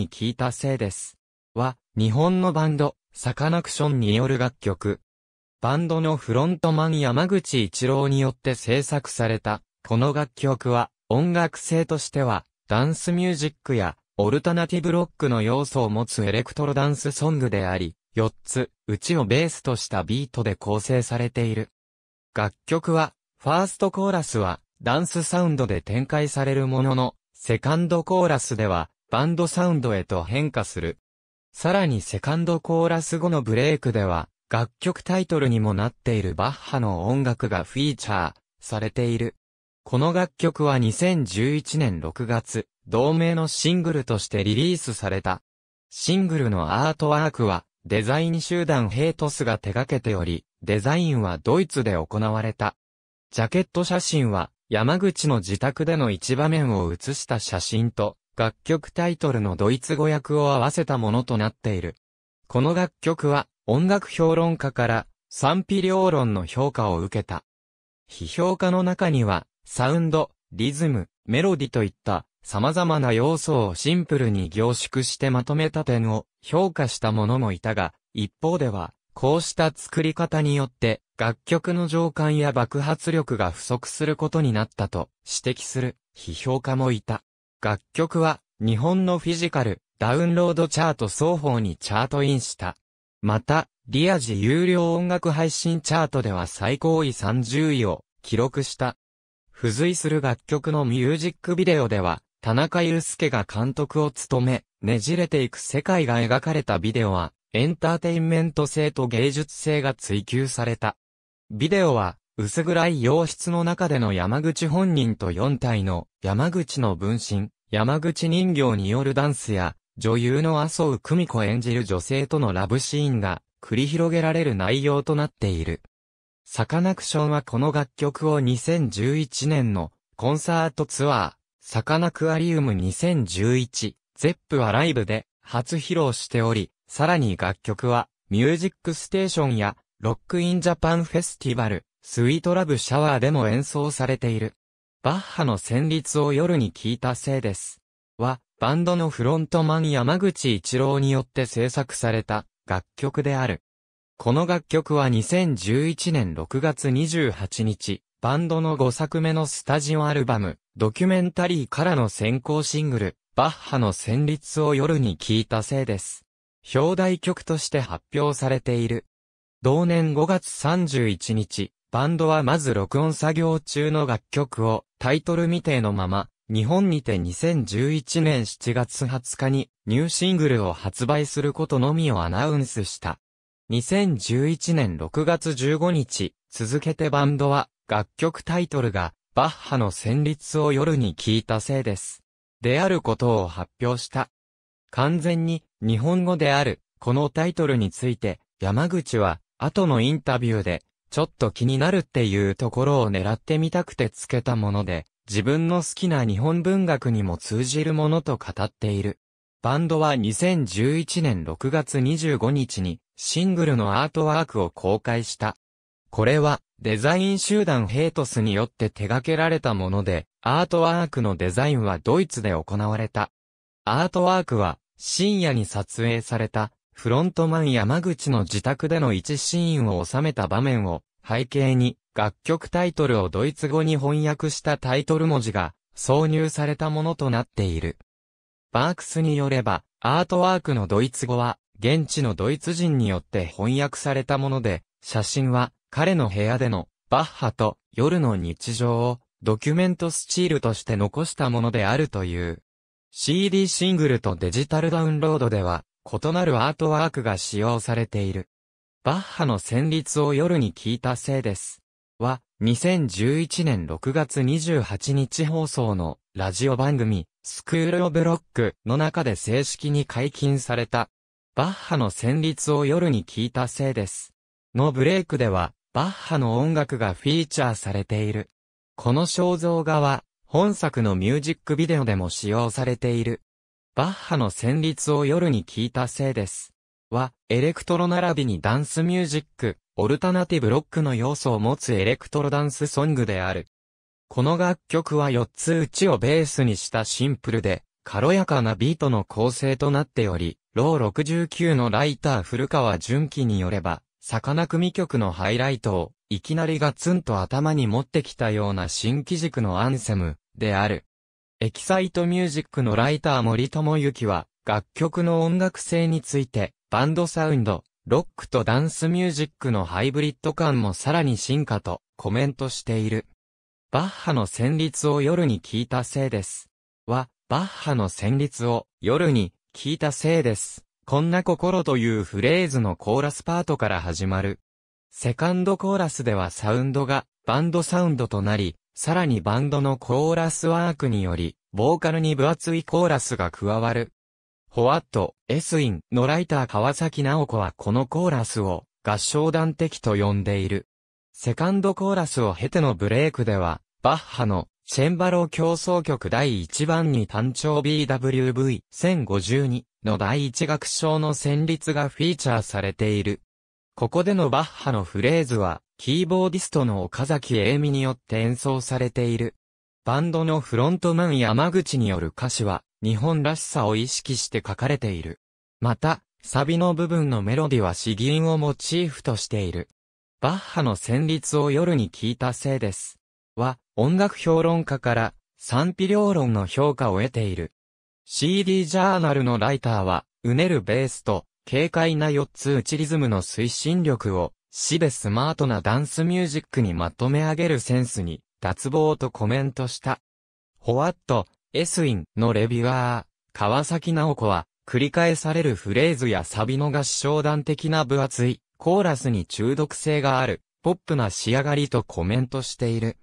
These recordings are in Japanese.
に聞いたせいです。は、日本のバンド、サカナクションによる楽曲。バンドのフロントマン山口一郎によって制作された、この楽曲は、音楽性としては、ダンスミュージックや、オルタナティブロックの要素を持つエレクトロダンスソングであり、4つ、うちをベースとしたビートで構成されている。楽曲は、ファーストコーラスは、ダンスサウンドで展開されるものの、セカンドコーラスでは、バンドサウンドへと変化する。さらにセカンドコーラス後のブレイクでは、楽曲タイトルにもなっているバッハの音楽がフィーチャーされている。この楽曲は2011年6月、同名のシングルとしてリリースされた。シングルのアートワークは、デザイン集団ヘイトスが手掛けており、デザインはドイツで行われた。ジャケット写真は、山口の自宅での一場面を写した写真と、楽曲タイトルのドイツ語訳を合わせたものとなっている。この楽曲は音楽評論家から賛否両論の評価を受けた。批評家の中にはサウンド、リズム、メロディといった様々な要素をシンプルに凝縮してまとめた点を評価した者もいたが、一方では、こうした作り方によって楽曲の情感や爆発力が不足することになったと指摘する批評家もいた。楽曲は日本のフィジカル、ダウンロードチャート双方にチャートインした。また、リアジ有料音楽配信チャートでは最高位30位を記録した。付随する楽曲のミュージックビデオでは、田中祐介が監督を務め、ねじれていく世界が描かれたビデオは、エンターテインメント性と芸術性が追求された。ビデオは、薄暗い洋室の中での山口本人と4体の山口の分身、山口人形によるダンスや、女優の麻生久美子演じる女性とのラブシーンが繰り広げられる内容となっている。サカナクションはこの楽曲を2011年のコンサートツアー、サカナクアリウム2011、ゼップはライブで初披露しており、さらに楽曲はミュージックステーションやロックインジャパンフェスティバル、スイートラブシャワーでも演奏されている。バッハの旋律を夜に聴いたせいです。は、バンドのフロントマン山口一郎によって制作された楽曲である。この楽曲は2011年6月28日、バンドの5作目のスタジオアルバム、ドキュメンタリーからの先行シングル、バッハの旋律を夜に聴いたせいです。表題曲として発表されている。同年5月31日、バンドはまず録音作業中の楽曲をタイトル未定のまま、日本にて2011年7月20日にニューシングルを発売することのみをアナウンスした。2011年6月15日、続けてバンドは楽曲タイトルがバッハの旋律を夜に聞いたせいです。であることを発表した。完全に日本語であるこのタイトルについて山口は後のインタビューでちょっと気になるっていうところを狙ってみたくてつけたもので、自分の好きな日本文学にも通じるものと語っている。バンドは2011年6月25日にシングルのアートワークを公開した。これはデザイン集団ヘイトスによって手掛けられたもので、アートワークのデザインはドイツで行われた。アートワークは深夜に撮影されたフロントマン山口の自宅での一シーンを収めた場面を背景に楽曲タイトルをドイツ語に翻訳したタイトル文字が挿入されたものとなっている。バークスによれば、アートワークのドイツ語は、現地のドイツ人によって翻訳されたもので、写真は、彼の部屋での、バッハと、夜の日常を、ドキュメントスチールとして残したものであるという。CD シングルとデジタルダウンロードでは、異なるアートワークが使用されている。バッハの旋律を夜に聞いたせいです。は、2011年6月28日放送のラジオ番組、スクール・オブ・ロックの中で正式に解禁された。バッハの旋律を夜に聞いたせいです。のブレイクでは、バッハの音楽がフィーチャーされている。この肖像画は、本作のミュージックビデオでも使用されている。バッハの旋律を夜に聞いたせいです。は、エレクトロ並びにダンスミュージック、オルタナティブロックの要素を持つエレクトロダンスソングである。この楽曲は4つうちをベースにしたシンプルで、軽やかなビートの構成となっており、ロー69のライター古川純喜によれば、魚組曲のハイライトを、いきなりガツンと頭に持ってきたような新機軸のアンセム、である。エキサイトミュージックのライター森友幸は、楽曲の音楽性について、バンドサウンド、ロックとダンスミュージックのハイブリッド感もさらに進化とコメントしている。バッハの旋律を夜に聞いたせいです。は、バッハの旋律を夜に聞いたせいです。こんな心というフレーズのコーラスパートから始まる。セカンドコーラスではサウンドがバンドサウンドとなり、さらにバンドのコーラスワークにより、ボーカルに分厚いコーラスが加わる。ホワット、エスインのライター川崎直子はこのコーラスを合唱団的と呼んでいる。セカンドコーラスを経てのブレイクでは、バッハのチェンバロ競争曲第1番に単調 BWV1052 の第1楽章の旋律がフィーチャーされている。ここでのバッハのフレーズは、キーボーディストの岡崎英美によって演奏されている。バンドのフロントマン山口による歌詞は、日本らしさを意識して書かれている。また、サビの部分のメロディは詩吟をモチーフとしている。バッハの旋律を夜に聞いたせいです。は、音楽評論家から賛否両論の評価を得ている。CD ジャーナルのライターは、うねるベースと、軽快な4つ打ちリズムの推進力を、死でスマートなダンスミュージックにまとめ上げるセンスに、脱帽とコメントした。ホワット、エスインのレビュアー、川崎直子は、繰り返されるフレーズやサビの合唱団的な分厚い、コーラスに中毒性がある、ポップな仕上がりとコメントしている。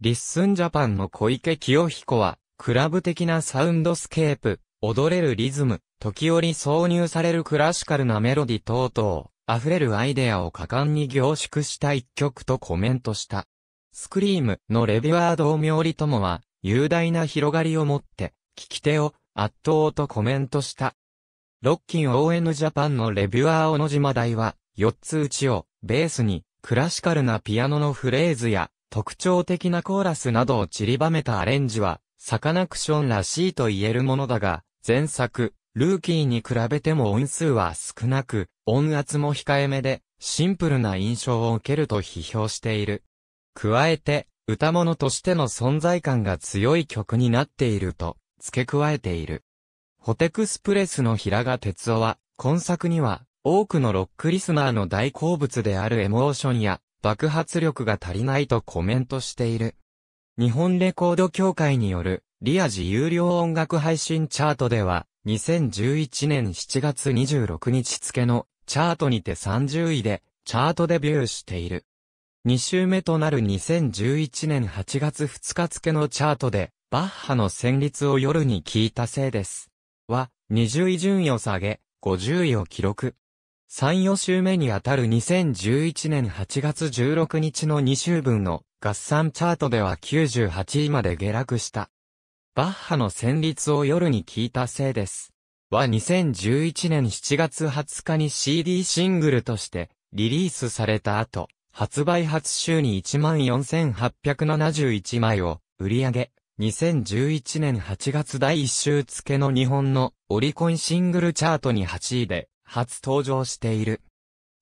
リッスンジャパンの小池清彦は、クラブ的なサウンドスケープ、踊れるリズム、時折挿入されるクラシカルなメロディ等々、溢れるアイデアを果敢に凝縮した一曲とコメントした。スクリームのレビュアー同妙ともは、雄大な広がりを持って、聞き手を圧倒とコメントした。ロッキン ON ジャパンのレビュアー小野島大は、四つ打ちをベースに、クラシカルなピアノのフレーズや、特徴的なコーラスなどを散りばめたアレンジは、サカナクションらしいと言えるものだが、前作、ルーキーに比べても音数は少なく、音圧も控えめで、シンプルな印象を受けると批評している。加えて、歌物としての存在感が強い曲になっていると、付け加えている。ホテクスプレスの平賀哲夫は、今作には、多くのロックリスナーの大好物であるエモーションや、爆発力が足りないとコメントしている。日本レコード協会による、リアジ有料音楽配信チャートでは、2011年7月26日付のチャートにて30位でチャートデビューしている。2週目となる2011年8月2日付のチャートでバッハの旋律を夜に聞いたせいです。は20位順位を下げ50位を記録。3、4週目にあたる2011年8月16日の2週分の合算チャートでは98位まで下落した。バッハの旋律を夜に聞いたせいです。は2011年7月20日に CD シングルとしてリリースされた後、発売初週に14,871枚を売り上げ、2011年8月第1週付の日本のオリコンシングルチャートに8位で初登場している。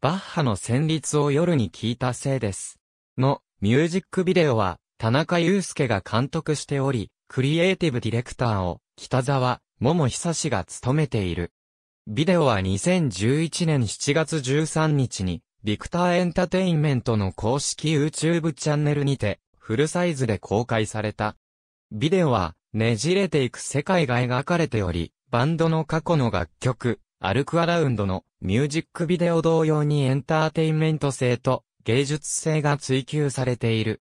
バッハの旋律を夜に聞いたせいです。のミュージックビデオは田中祐介が監督しており、クリエイティブディレクターを北沢桃久志が務めている。ビデオは2011年7月13日に、ビクターエンタテインメントの公式 YouTube チャンネルにて、フルサイズで公開された。ビデオは、ねじれていく世界が描かれており、バンドの過去の楽曲、アルクアラウンドのミュージックビデオ同様にエンターテインメント性と芸術性が追求されている。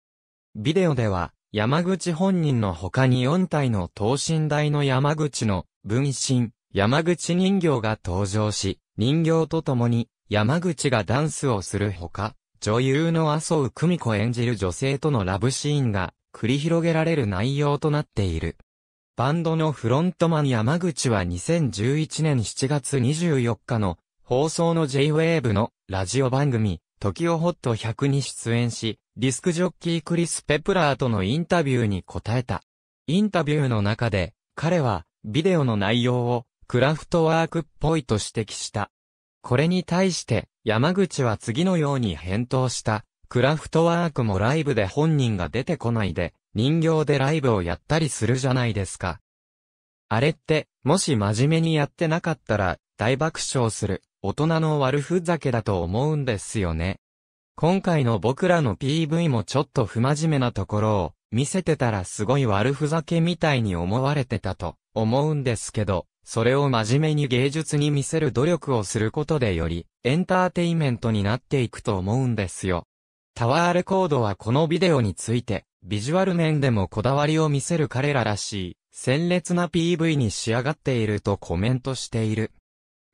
ビデオでは、山口本人の他に4体の等身大の山口の分身、山口人形が登場し、人形と共に山口がダンスをするほか、女優の麻生久美子演じる女性とのラブシーンが繰り広げられる内容となっている。バンドのフロントマン山口は2011年7月24日の放送の J-Wave のラジオ番組、時をホット100に出演し、ディスクジョッキークリス・ペプラーとのインタビューに答えた。インタビューの中で、彼は、ビデオの内容を、クラフトワークっぽいと指摘した。これに対して、山口は次のように返答した。クラフトワークもライブで本人が出てこないで、人形でライブをやったりするじゃないですか。あれって、もし真面目にやってなかったら、大爆笑する、大人の悪ふざけだと思うんですよね。今回の僕らの PV もちょっと不真面目なところを見せてたらすごい悪ふざけみたいに思われてたと思うんですけど、それを真面目に芸術に見せる努力をすることでよりエンターテイメントになっていくと思うんですよ。タワーレコードはこのビデオについて、ビジュアル面でもこだわりを見せる彼ららしい、鮮烈な PV に仕上がっているとコメントしている。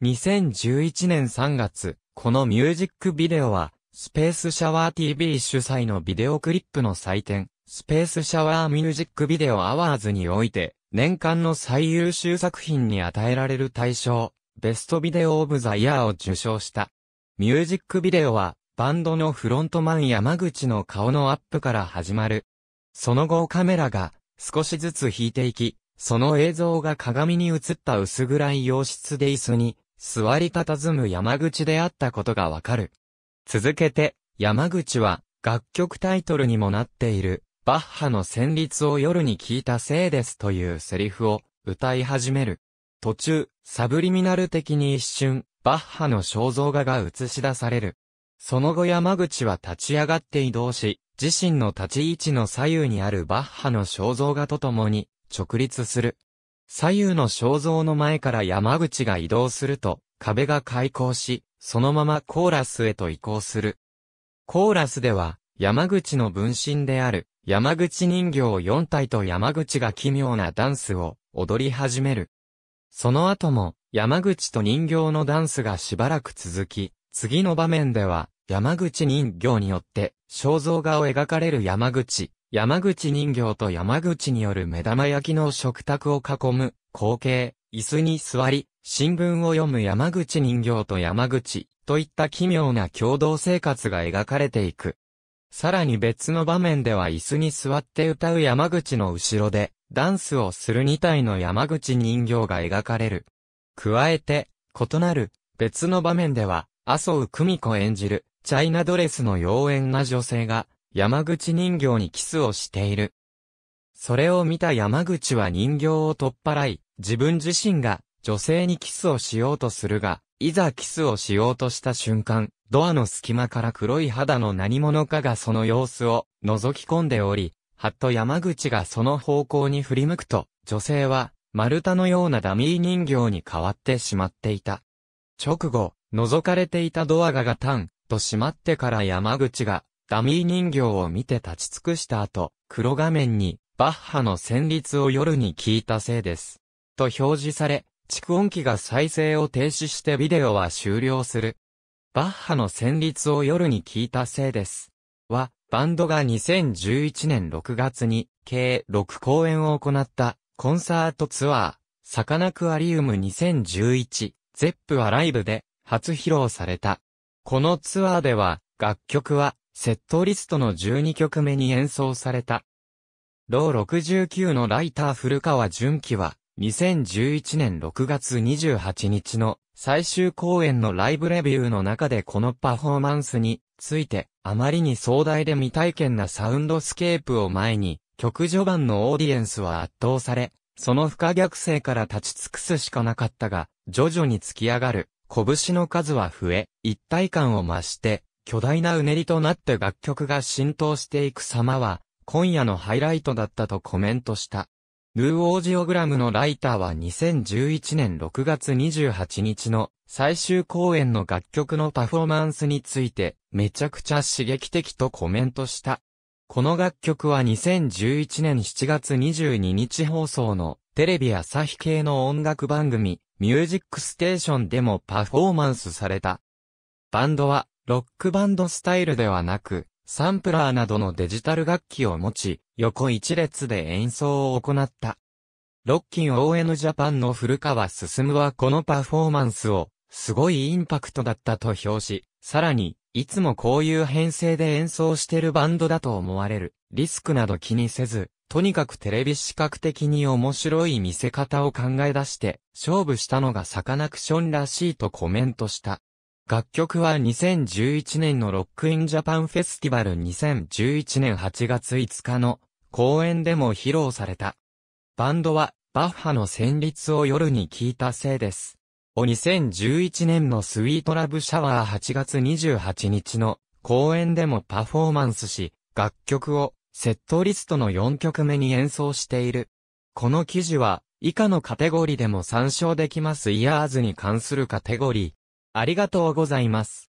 2011年3月、このミュージックビデオは、スペースシャワー TV 主催のビデオクリップの祭典、スペースシャワーミュージックビデオアワーズにおいて、年間の最優秀作品に与えられる大賞、ベストビデオオブザイヤーを受賞した。ミュージックビデオは、バンドのフロントマン山口の顔のアップから始まる。その後カメラが少しずつ引いていき、その映像が鏡に映った薄暗い洋室で椅子に座り佇む山口であったことがわかる。続けて、山口は、楽曲タイトルにもなっている、バッハの旋律を夜に聞いたせいですというセリフを歌い始める。途中、サブリミナル的に一瞬、バッハの肖像画が映し出される。その後山口は立ち上がって移動し、自身の立ち位置の左右にあるバッハの肖像画とともに、直立する。左右の肖像の前から山口が移動すると、壁が開口し、そのままコーラスへと移行する。コーラスでは、山口の分身である、山口人形4体と山口が奇妙なダンスを踊り始める。その後も、山口と人形のダンスがしばらく続き、次の場面では、山口人形によって、肖像画を描かれる山口、山口人形と山口による目玉焼きの食卓を囲む、光景、椅子に座り、新聞を読む山口人形と山口といった奇妙な共同生活が描かれていく。さらに別の場面では椅子に座って歌う山口の後ろでダンスをする2体の山口人形が描かれる。加えて、異なる別の場面では麻生久美子演じるチャイナドレスの妖艶な女性が山口人形にキスをしている。それを見た山口は人形を取っ払い、自分自身が女性にキスをしようとするが、いざキスをしようとした瞬間、ドアの隙間から黒い肌の何者かがその様子を覗き込んでおり、はっと山口がその方向に振り向くと、女性は丸太のようなダミー人形に変わってしまっていた。直後、覗かれていたドアがガタンと閉まってから山口がダミー人形を見て立ち尽くした後、黒画面にバッハの旋律を夜に聞いたせいです。と表示され、蓄音機が再生を停止してビデオは終了する。バッハの旋律を夜に聞いたせいです。は、バンドが2011年6月に、計6公演を行った、コンサートツアー、サカナクアリウム2011、ゼップはライブで、初披露された。このツアーでは、楽曲は、セットリストの12曲目に演奏された。ロー69のライター古川淳希は、2011年6月28日の最終公演のライブレビューの中でこのパフォーマンスについて、あまりに壮大で未体験なサウンドスケープを前に、曲序盤のオーディエンスは圧倒され、その不可逆性から立ち尽くすしかなかったが、徐々に突き上がる、拳の数は増え、一体感を増して、巨大なうねりとなって楽曲が浸透していく様は、今夜のハイライトだったとコメントした。ヌーオージオグラムのライターは2011年6月28日の最終公演の楽曲のパフォーマンスについて、めちゃくちゃ刺激的とコメントした。この楽曲は2011年7月22日放送のテレビ朝日系の音楽番組、ミュージックステーションでもパフォーマンスされた。バンドは、ロックバンドスタイルではなく、サンプラーなどのデジタル楽器を持ち、横一列で演奏を行った。ロッキン ON ジャパンの古川進はこのパフォーマンスを、すごいインパクトだったと評し、さらに、いつもこういう編成で演奏してるバンドだと思われる、リスクなど気にせず、とにかくテレビ視覚的に面白い見せ方を考え出して、勝負したのがサカナクションらしいとコメントした。楽曲は2011年のロックインジャパンフェスティバル2011年8月5日の公演でも披露された。バンドはバッハの旋律を夜に聴いたせいです。お2011年のスイートラブシャワー8月28日の公演でもパフォーマンスし、楽曲をセットリストの4曲目に演奏している。この記事は以下のカテゴリーでも参照できますイヤーズに関するカテゴリー、ありがとうございます。